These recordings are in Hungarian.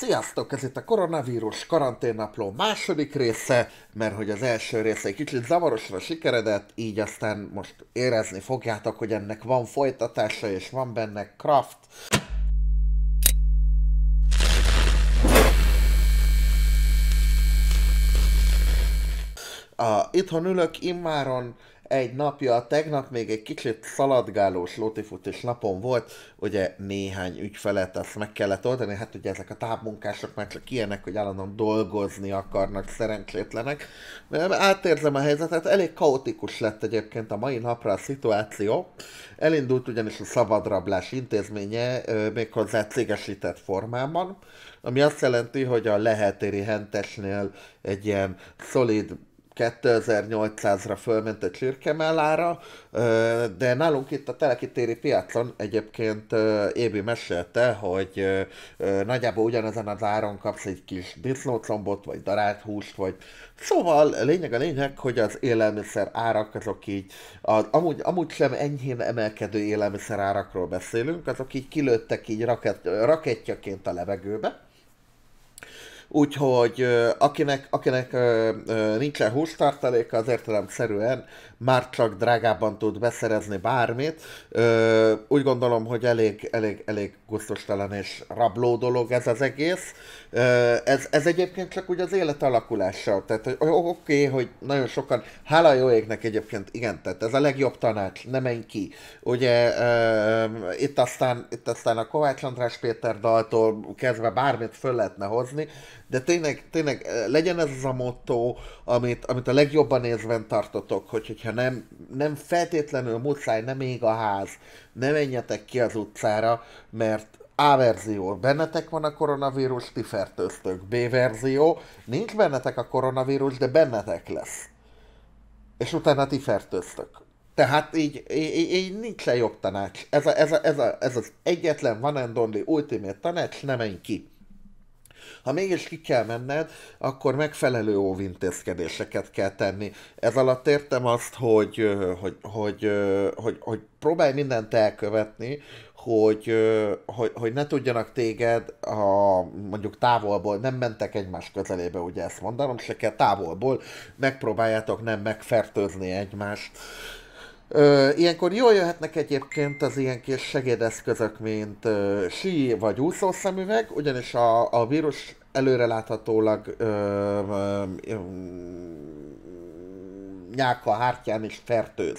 Sziasztok! Ez itt a koronavírus karanténnapló második része, mert hogy az első része egy kicsit zavarosra sikeredett, így aztán most érezni fogjátok, hogy ennek van folytatása és van benne craft. A, itthon ülök immáron, egy napja, tegnap még egy kicsit szaladgálós lótifutós napon volt, ugye néhány ügyfelet azt meg kellett oldani, hát ugye ezek a távmunkások már csak ilyenek, hogy állandóan dolgozni akarnak, szerencsétlenek. Átérzem a helyzetet, elég kaotikus lett egyébként a mai napra a szituáció. Elindult ugyanis a szabadrablás intézménye, méghozzá cégesített formában, ami azt jelenti, hogy a lehetéri hentesnél egy ilyen szolid 2800-ra fölment a csirkemellára, de nálunk itt a telekitéri piacon egyébként Ébi mesélte, hogy nagyjából ugyanezen az áron kapsz egy kis disznócombot, vagy darált húst, vagy Szóval lényeg a lényeg, hogy az élelmiszer árak azok így, az, amúgy, amúgy sem enyhén emelkedő élelmiszer árakról beszélünk, azok így kilőttek így raket, rakettyaként a levegőbe. Úgyhogy akinek, akinek nincsen hústartaléka, az értelemszerűen már csak drágában tud beszerezni bármit. Úgy gondolom, hogy elég, elég, elég gusztustalan és rabló dolog ez az egész. Ez, ez egyébként csak úgy az élet alakulása. Tehát, hogy oké, okay, hogy nagyon sokan, hála jó égnek egyébként, igen, tehát ez a legjobb tanács, nem menj ki. Ugye itt, aztán, itt aztán a Kovács András Péter daltól kezdve bármit föl lehetne hozni, de tényleg, tényleg legyen ez az a motto, amit, amit a legjobban nézven tartotok, hogy, hogyha nem, nem feltétlenül muszáj, nem ég a ház, ne menjetek ki az utcára, mert, a verzió, bennetek van a koronavírus, ti fertőztök. B verzió, nincs bennetek a koronavírus, de bennetek lesz. És utána ti fertőztök. Tehát így, így, így nincs le jobb tanács. Ez, a, ez, a, ez, a, ez az egyetlen van and only ultimate tanács, nem menj ki. Ha mégis ki kell menned, akkor megfelelő óvintézkedéseket kell tenni. Ez alatt értem azt, hogy, hogy, hogy, hogy, hogy próbálj mindent elkövetni, hogy, hogy, hogy ne tudjanak téged ha mondjuk távolból, nem mentek egymás közelébe, ugye ezt mondanom, se kell távolból, megpróbáljátok nem megfertőzni egymást. Ö, ilyenkor jól jöhetnek egyébként az ilyen kis segédeszközök, mint ö, sí vagy úszószemüveg, ugyanis a, a vírus előreláthatólag ö, ö, ö, hártyán is fertőz.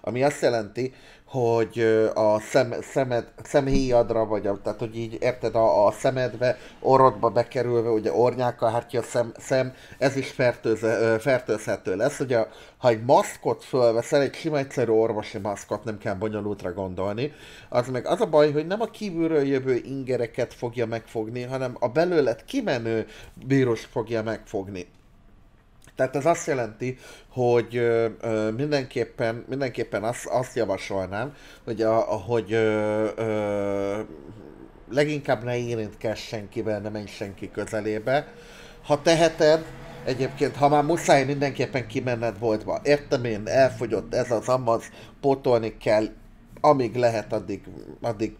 Ami azt jelenti, hogy a szem, szemed, szemhéjadra, vagy a, tehát hogy így érted, a, a szemedbe, orrodba bekerülve, ugye ornyákkal hát ki a szem, szem ez is fertőze, fertőzhető lesz. Ugye, ha egy maszkot fölveszel, egy sima egyszerű orvosi maszkot, nem kell bonyolultra gondolni, az meg az a baj, hogy nem a kívülről jövő ingereket fogja megfogni, hanem a belőled kimenő vírus fogja megfogni. Tehát ez azt jelenti, hogy mindenképpen, mindenképpen azt, azt javasolnám, hogy, a, a, hogy ö, ö, leginkább ne érintkezz senkivel, ne menj senki közelébe. Ha teheted, Egyébként, ha már muszáj, mindenképpen kimenned boltba. Értem én, elfogyott ez az amaz, pótolni kell, amíg lehet, addig, addig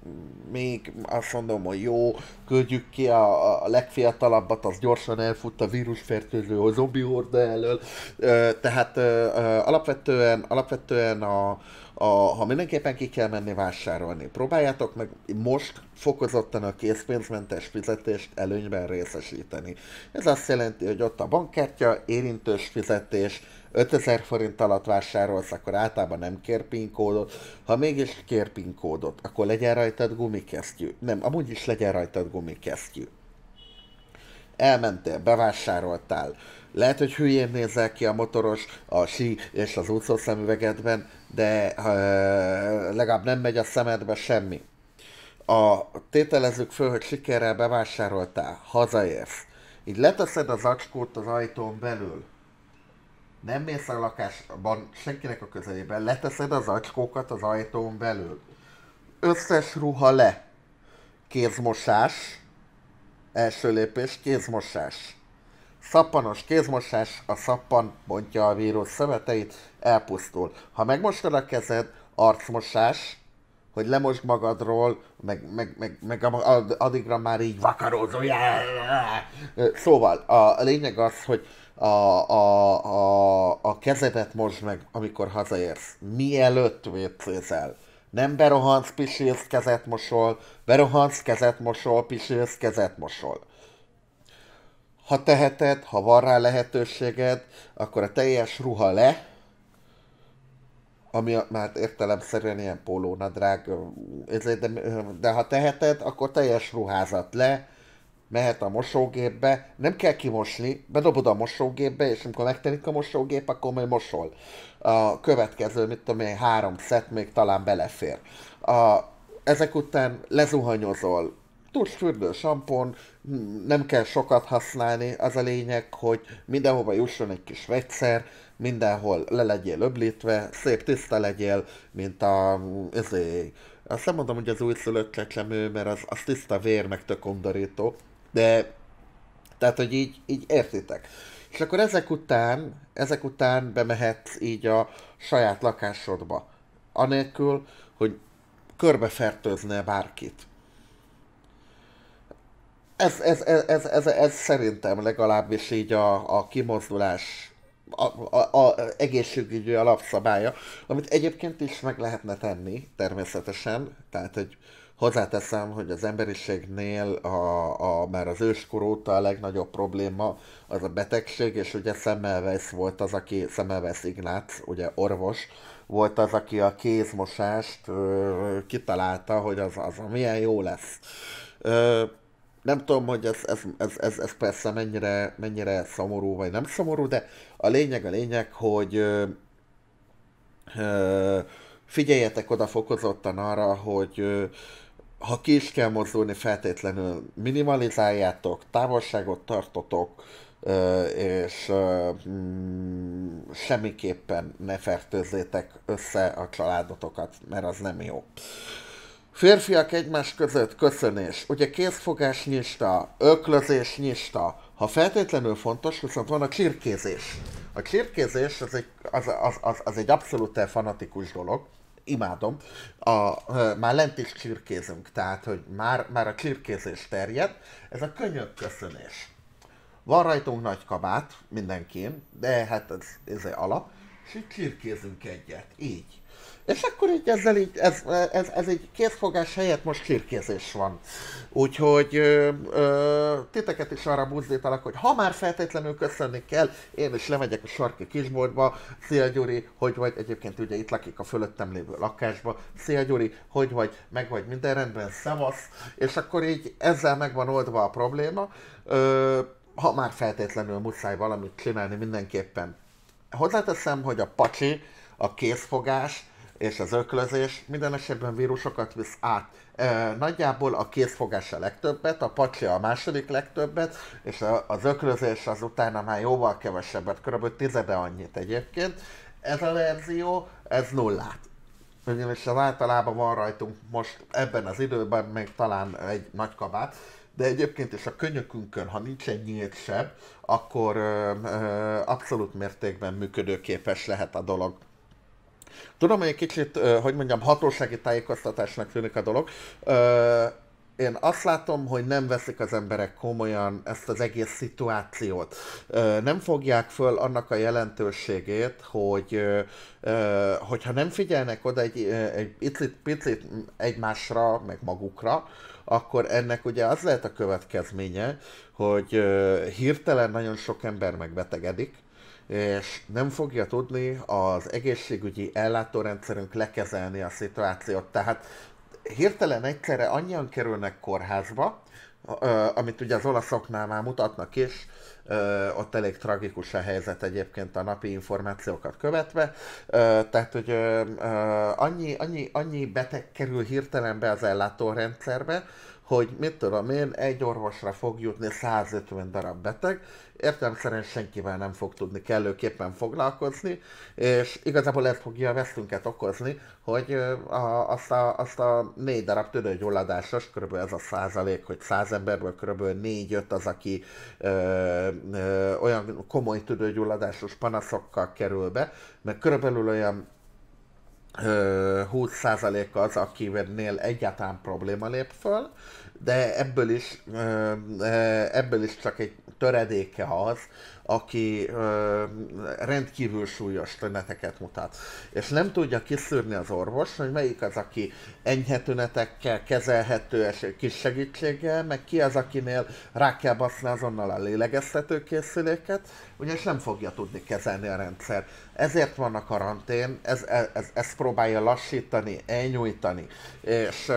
még azt mondom, hogy jó, küldjük ki a, a legfiatalabbat, az gyorsan elfut a vírusfertőző, a zombi horda elől. Tehát alapvetően, alapvetően a, a, ha mindenképpen ki kell menni vásárolni, próbáljátok meg most fokozottan a készpénzmentes fizetést előnyben részesíteni. Ez azt jelenti, hogy ott a bankkártya, érintős fizetés, 5000 forint alatt vásárolsz, akkor általában nem kér PIN kódot. Ha mégis kér PIN kódot, akkor legyen rajtad gumikesztyű. Nem, amúgy is legyen rajtad gumikesztyű. Elmentél, bevásároltál. Lehet, hogy hülyén nézel ki a motoros, a sí és az úszószemüvegedben, de legalább nem megy a szemedbe semmi. A tételezzük föl, hogy sikerrel bevásároltál, hazaérsz, így leteszed az acskót az ajtón belül, nem mész a lakásban senkinek a közelében, leteszed az acskókat az ajtón belül. Összes ruha le. Kézmosás. Első lépés, kézmosás. Szappanos kézmosás, a szappan bontja a vírus szöveteit, elpusztul. Ha megmostod a kezed, arcmosás, hogy lemosd magadról, meg, meg, meg, meg addigra már így vakarózó. Szóval a lényeg az, hogy a, a, a, a kezedet mosd meg, amikor hazaérsz. Mielőtt vécézel. Nem berohansz, pisilsz, kezet mosol, berohansz, kezet mosol, pisilsz, kezet mosol ha teheted, ha van rá lehetőséged, akkor a teljes ruha le, ami a, már értelemszerűen ilyen pólónadrág, de, de ha teheted, akkor teljes ruházat le, mehet a mosógépbe, nem kell kimosni, bedobod a mosógépbe, és amikor megtelik a mosógép, akkor majd mosol. A következő, mit tudom én, három szett még talán belefér. A, ezek után lezuhanyozol, fürdő sampon, nem kell sokat használni, az a lényeg, hogy mindenhova jusson egy kis vegyszer, mindenhol le legyél öblítve, szép tiszta legyél, mint a... Ezé, azt nem mondom, hogy az újszülött csecsemő, mert az, az tiszta vér, meg tök undorító, de tehát, hogy így, így értitek. És akkor ezek után, ezek után bemehetsz így a saját lakásodba, anélkül, hogy körbefertőzne bárkit ez, ez, ez, ez, ez, ez szerintem legalábbis így a, a kimozdulás a, a, a egészségügyi alapszabálya, amit egyébként is meg lehetne tenni természetesen, tehát hogy hozzáteszem, hogy az emberiségnél a, a, már az őskor óta a legnagyobb probléma az a betegség, és ugye Szemmelweis volt az, aki, Szemmelweis Ignác, ugye orvos, volt az, aki a kézmosást ö, kitalálta, hogy az, az milyen jó lesz. Ö, nem tudom, hogy ez, ez, ez, ez, ez persze mennyire, mennyire szomorú, vagy nem szomorú, de a lényeg a lényeg, hogy ö, figyeljetek oda fokozottan arra, hogy ö, ha ki is kell mozdulni, feltétlenül minimalizáljátok, távolságot tartotok, ö, és ö, mm, semmiképpen ne fertőzzétek össze a családotokat, mert az nem jó. Ö, Férfiak egymás között köszönés, ugye kézfogás nyista, öklözés nyista. Ha feltétlenül fontos, viszont van a csirkézés. A csirkézés az egy, az, az, az, az egy abszolút fanatikus dolog, imádom. A, a, már lent is csirkézünk, tehát hogy már, már a csirkézés terjed. Ez a könyök köszönés. Van rajtunk nagy kabát, mindenkin, de hát ez, ez egy alap, és így csirkézünk egyet, így és akkor így ezzel így, ez, ez, ez egy kézfogás helyett most csirkézés van. Úgyhogy ö, ö, titeket is arra buzdítalak, hogy ha már feltétlenül köszönni kell, én is lemegyek a sarki kisboltba, szia Gyuri, hogy vagy, egyébként ugye itt lakik a fölöttem lévő lakásba, szia Gyuri, hogy vagy, meg vagy, minden rendben, szevasz, és akkor így ezzel meg van oldva a probléma, ö, ha már feltétlenül muszáj valamit csinálni mindenképpen. Hozzáteszem, hogy a pacsi, a kézfogás, és az öklözés minden esetben vírusokat visz át. E, nagyjából a kézfogás a legtöbbet, a pacsi a második legtöbbet, és a, az öklözés az utána már jóval kevesebbet, kb. tizede annyit egyébként. Ez a verzió, ez nullát ugyanis az általában van rajtunk most ebben az időben még talán egy nagy kabát, de egyébként is a könyökünkön, ha nincs egy nyílt seb, akkor ö, ö, abszolút mértékben működőképes lehet a dolog. Tudom, hogy egy kicsit, hogy mondjam, hatósági tájékoztatásnak tűnik a dolog. Én azt látom, hogy nem veszik az emberek komolyan ezt az egész szituációt. Nem fogják föl annak a jelentőségét, hogy hogyha nem figyelnek oda egy, egy picit, picit egymásra, meg magukra, akkor ennek ugye az lehet a következménye, hogy hirtelen nagyon sok ember megbetegedik, és nem fogja tudni az egészségügyi ellátórendszerünk lekezelni a szituációt. Tehát hirtelen egyszerre annyian kerülnek kórházba, amit ugye az olaszoknál már mutatnak is, ott elég tragikus a helyzet egyébként a napi információkat követve, tehát hogy annyi, annyi, annyi beteg kerül hirtelen be az ellátórendszerbe, hogy mit tudom én, egy orvosra fog jutni 150 darab beteg, értelemszerűen senkivel nem fog tudni kellőképpen foglalkozni, és igazából ez fogja a vesztünket okozni, hogy a, azt, a, azt a négy darab tüdőgyulladásos, kb. ez a százalék, hogy száz emberből kb. négy-öt az, aki ö, ö, olyan komoly tüdőgyulladásos panaszokkal kerül be, mert körülbelül olyan 20% az, akivel egyáltalán probléma lép föl, de ebből is, ebből is csak egy töredéke az, aki ö, rendkívül súlyos tüneteket mutat. És nem tudja kiszűrni az orvos, hogy melyik az, aki enyhe tünetekkel kezelhető és kis segítséggel, meg ki az, akinél rá kell baszni azonnal a készüléket, ugyanis nem fogja tudni kezelni a rendszer. Ezért van a karantén, ez, ez, ez, ez próbálja lassítani, elnyújtani, és,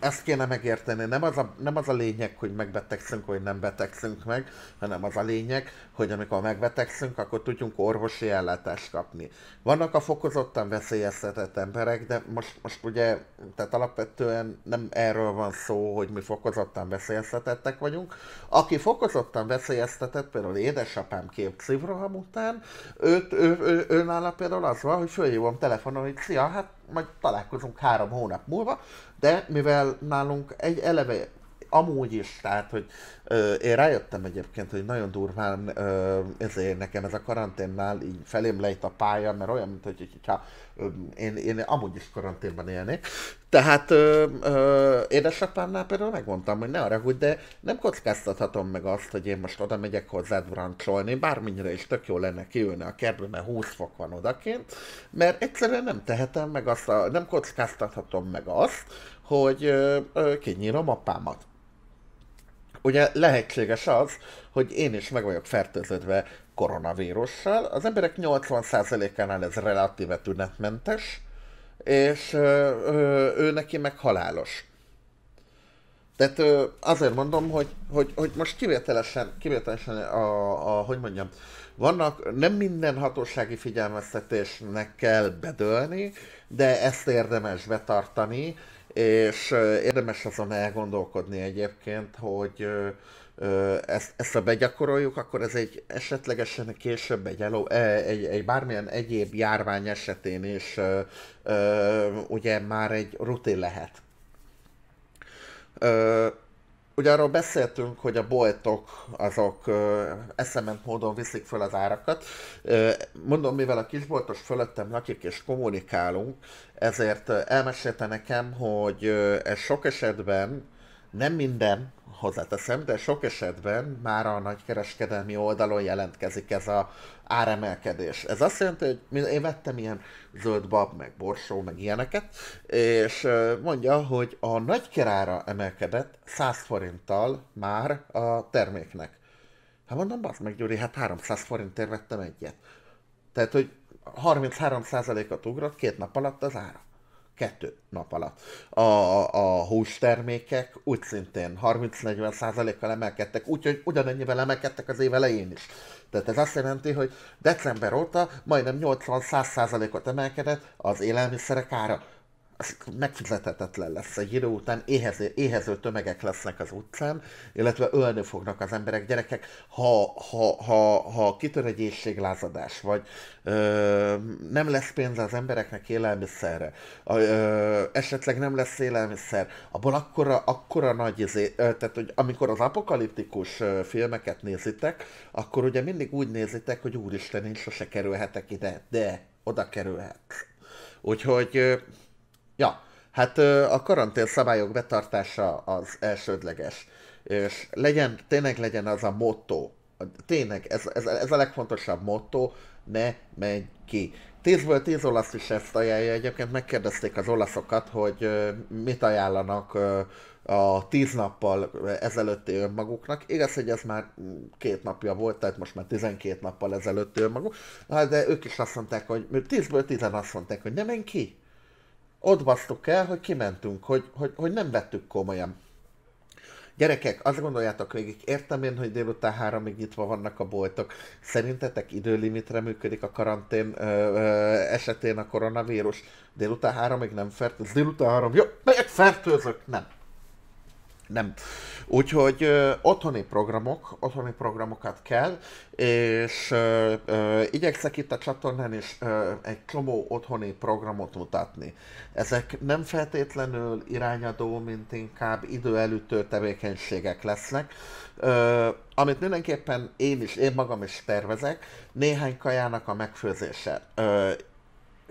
ezt kéne megérteni. Nem az, a, nem az a lényeg, hogy megbetegszünk, vagy nem betegszünk meg, hanem az a lényeg, hogy amikor megbetegszünk, akkor tudjunk orvosi ellátást kapni. Vannak a fokozottan veszélyeztetett emberek, de most, most ugye, tehát alapvetően nem erről van szó, hogy mi fokozottan veszélyeztetettek vagyunk. Aki fokozottan veszélyeztetett, például édesapám kép szívroham után, őt, ő, ő, ő, ő nála például az van, hogy följévom telefonon, hogy szia, hát majd találkozunk három hónap múlva, de mivel nálunk egy eleve amúgy is, tehát, hogy ö, én rájöttem egyébként, hogy nagyon durván ö, ezért nekem ez a karanténnál így felém lejt a pálya, mert olyan, mint hogy, hogyha ö, én, én amúgy is karanténban élnék. Tehát ö, ö, édesapámnál például megmondtam, hogy ne arra, hogy de nem kockáztathatom meg azt, hogy én most oda megyek hozzád brancsolni, bármennyire is tök jó lenne kiülni a kertbe, mert 20 fok van odaként, mert egyszerűen nem tehetem meg azt, a, nem kockáztathatom meg azt, hogy ö, ö, kinyírom a Ugye lehetséges az, hogy én is meg vagyok fertőződve koronavírussal. Az emberek 80%-ánál ez relatíve tünetmentes, és ö, ö, ő neki meg halálos. Tehát ö, azért mondom, hogy, hogy, hogy most kivételesen, kivételesen a, a, hogy mondjam, vannak, nem minden hatósági figyelmeztetésnek kell bedölni, de ezt érdemes betartani, és érdemes azon elgondolkodni egyébként, hogy ezt, ezt ha begyakoroljuk, akkor ez egy esetlegesen később egy, eló, e, egy, egy bármilyen egyéb járvány esetén is ugye már egy rutin lehet ugye arról beszéltünk, hogy a boltok azok eszement módon viszik föl az árakat. Mondom, mivel a kisboltos fölöttem lakik és kommunikálunk, ezért elmesélte nekem, hogy ez sok esetben, nem minden, hozzáteszem, de sok esetben már a nagykereskedelmi oldalon jelentkezik ez a áremelkedés. Ez azt jelenti, hogy én vettem ilyen zöld bab, meg borsó, meg ilyeneket, és mondja, hogy a nagykerára emelkedett 100 forinttal már a terméknek. Hát mondom, bazd meg Gyuri, hát 300 forintért vettem egyet. Tehát, hogy 33%-at ugrott két nap alatt az ára kettő nap alatt. A, a hústermékek úgy szintén 30-40%-kal emelkedtek, úgyhogy ugyanennyivel emelkedtek az év elején is. Tehát ez azt jelenti, hogy december óta majdnem 80-100%-ot emelkedett az élelmiszerek ára az megfizethetetlen lesz egy idő után, éhező, éhező tömegek lesznek az utcán, illetve ölni fognak az emberek, gyerekek, ha, ha, ha, ha kitör egy éjséglázadás, vagy ö, nem lesz pénz az embereknek élelmiszerre, ö, ö, esetleg nem lesz élelmiszer, abból akkora, akkora nagy, izé, ö, tehát hogy amikor az apokaliptikus ö, filmeket nézitek, akkor ugye mindig úgy nézitek, hogy úristen, én sose kerülhetek ide, de oda kerülhetsz. Úgyhogy Ja, hát a karantén szabályok betartása az elsődleges. És legyen, tényleg legyen az a motto, tényleg ez, ez, ez a legfontosabb motto, ne menj ki. Tízből tíz olasz is ezt ajánlja. Egyébként megkérdezték az olaszokat, hogy mit ajánlanak a tíz nappal ezelőtti önmaguknak. Igaz, hogy ez már két napja volt, tehát most már 12 nappal ezelőtti önmaguk, de ők is azt mondták, hogy tízből tízen azt mondták, hogy ne menj ki ott basztuk el, hogy kimentünk, hogy, hogy, hogy nem vettük komolyan. Gyerekek, azt gondoljátok végig, értem én, hogy délután háromig nyitva vannak a boltok. Szerintetek időlimitre működik a karantén ö, ö, esetén a koronavírus? Délután háromig nem fertőz, délután három, jó, fertőzök! nem. Nem. Úgyhogy ö, otthoni programok, otthoni programokat kell, és ö, ö, igyekszek itt a csatornán is ö, egy csomó otthoni programot mutatni. Ezek nem feltétlenül irányadó, mint inkább időelütő tevékenységek lesznek, ö, amit mindenképpen én is, én magam is tervezek, néhány kajának a megfőzése. Ö,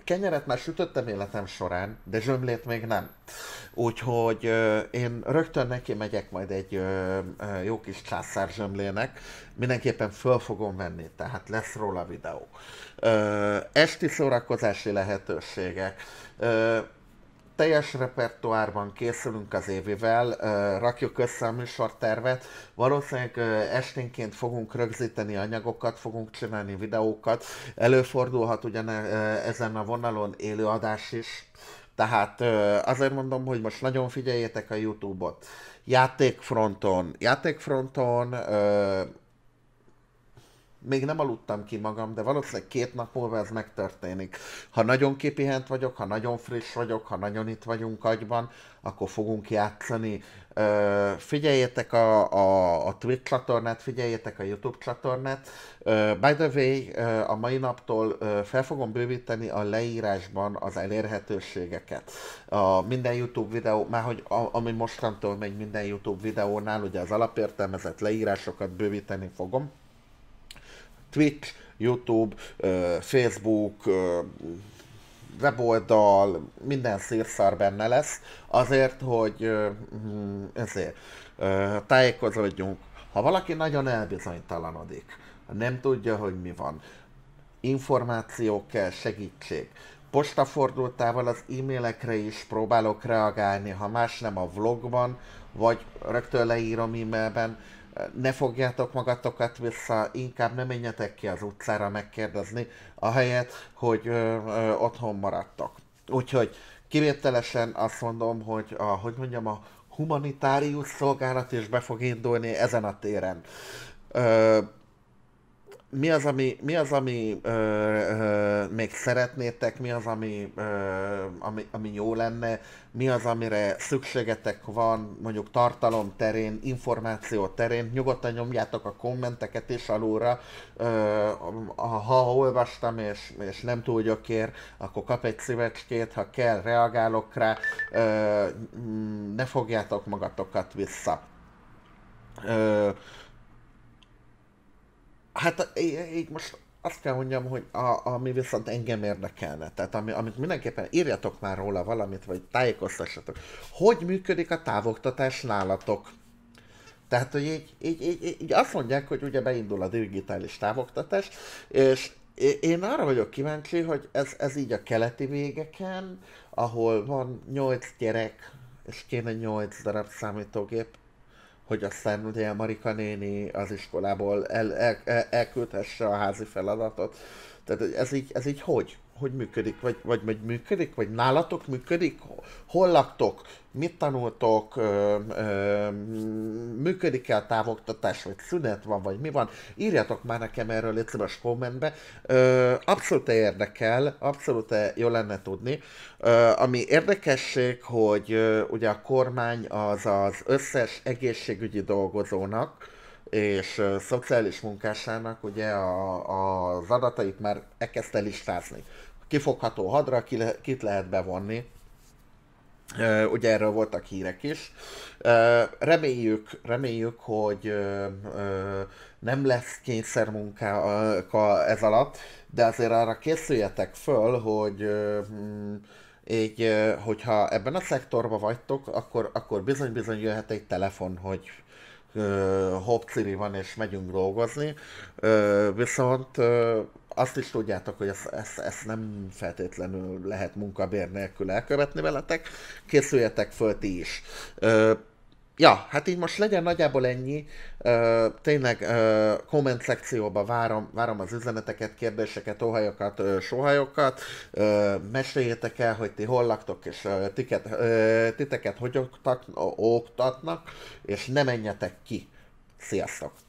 kenyeret már sütöttem életem során, de zsömlét még nem. Úgyhogy ö, én rögtön neki megyek majd egy ö, ö, jó kis császár zsömlének, mindenképpen föl fogom venni, tehát lesz róla videó. Ö, esti szórakozási lehetőségek. Ö, teljes repertoárban készülünk az évivel, rakjuk össze a műsortervet, valószínűleg esténként fogunk rögzíteni anyagokat, fogunk csinálni videókat, előfordulhat ugyan ezen a vonalon élőadás is, tehát azért mondom, hogy most nagyon figyeljétek a Youtube-ot. Játékfronton, játékfronton még nem aludtam ki magam, de valószínűleg két nap múlva ez megtörténik. Ha nagyon kipihent vagyok, ha nagyon friss vagyok, ha nagyon itt vagyunk agyban, akkor fogunk játszani. Ö, figyeljétek a, a, a Twitch csatornát, figyeljétek a YouTube csatornát. Ö, by the way, ö, a mai naptól ö, fel fogom bővíteni a leírásban az elérhetőségeket. A minden YouTube videó, már hogy a, ami mostantól megy minden YouTube videónál, ugye az alapértelmezett leírásokat bővíteni fogom. Twitch, YouTube, Facebook, weboldal, minden szírszar benne lesz, azért, hogy hm, ezért tájékozódjunk. Ha valaki nagyon elbizonytalanodik, nem tudja, hogy mi van, információk kell, segítség. Postafordultával az e-mailekre is próbálok reagálni, ha más nem a vlogban, vagy rögtön leírom e-mailben, ne fogjátok magatokat vissza, inkább ne menjetek ki az utcára megkérdezni, ahelyett, hogy ö, ö, otthon maradtak. Úgyhogy kivételesen azt mondom, hogy a, hogy mondjam, a humanitárius szolgálat is be fog indulni ezen a téren. Ö, mi az, ami, mi az, ami ö, ö, még szeretnétek, mi az, ami, ö, ami, ami jó lenne, mi az, amire szükségetek van, mondjuk tartalom terén, információ terén, nyugodtan nyomjátok a kommenteket is alulra, ö, ha olvastam és, és nem túl gyökér, akkor kap egy szívecskét, ha kell, reagálok rá, ö, ne fogjátok magatokat vissza. Ö, Hát így most azt kell mondjam, hogy a, ami viszont engem érdekelne, tehát ami, amit mindenképpen írjatok már róla valamit, vagy tájékoztassatok. Hogy működik a távoktatás nálatok? Tehát, hogy így, így, így, így azt mondják, hogy ugye beindul a digitális távoktatás, és én arra vagyok kíváncsi, hogy ez, ez így a keleti végeken, ahol van 8 gyerek, és kéne 8 darab számítógép, hogy aztán ugye Marika néni az iskolából el, el, el, elküldhesse a házi feladatot. Tehát ez így, ez így hogy? hogy működik, vagy, vagy, vagy működik, vagy nálatok működik, hol laktok, mit tanultok, ö, ö, működik-e a távoktatás, vagy szünet van, vagy mi van, írjatok már nekem erről egy szíves kommentbe. Ö, abszolút érdekel, abszolút jó lenne tudni. Ö, ami érdekesség, hogy ö, ugye a kormány az az összes egészségügyi dolgozónak, és szociális munkásának ugye a, a, az adatait már elkezdte listázni kifogható hadra ki le, kit lehet bevonni. Uh, ugye erről voltak hírek is. Uh, reméljük, reméljük, hogy uh, nem lesz kényszermunka ez alatt, de azért arra készüljetek föl, hogy mm, így, hogyha ebben a szektorban vagytok, akkor, akkor bizony-bizony jöhet egy telefon, hogy hopciri van és megyünk dolgozni. Viszont azt is tudjátok, hogy ezt, ezt, ezt nem feltétlenül lehet munkabér nélkül elkövetni veletek, készüljetek föl ti is. Ö, ja, hát így most legyen nagyjából ennyi. Ö, tényleg ö, komment szekcióba várom, várom az üzeneteket, kérdéseket, óhajokat, ö, sohajokat. Ö, meséljétek el, hogy ti hol laktok, és ö, tiket, ö, titeket hogy oktatnak, és ne menjetek ki. Sziasztok!